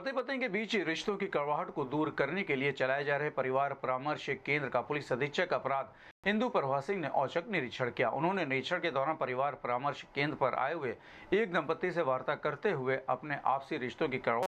पति पत्नी के बीच रिश्तों की कड़वाहट को दूर करने के लिए चलाए जा रहे परिवार परामर्श केंद्र का पुलिस अधीक्षक अपराध इंदु प्रभा सिंह ने औचक निरीक्षण किया उन्होंने निरीक्षण के दौरान परिवार परामर्श केंद्र पर आए हुए एक दंपति से वार्ता करते हुए अपने आपसी रिश्तों की कड़वा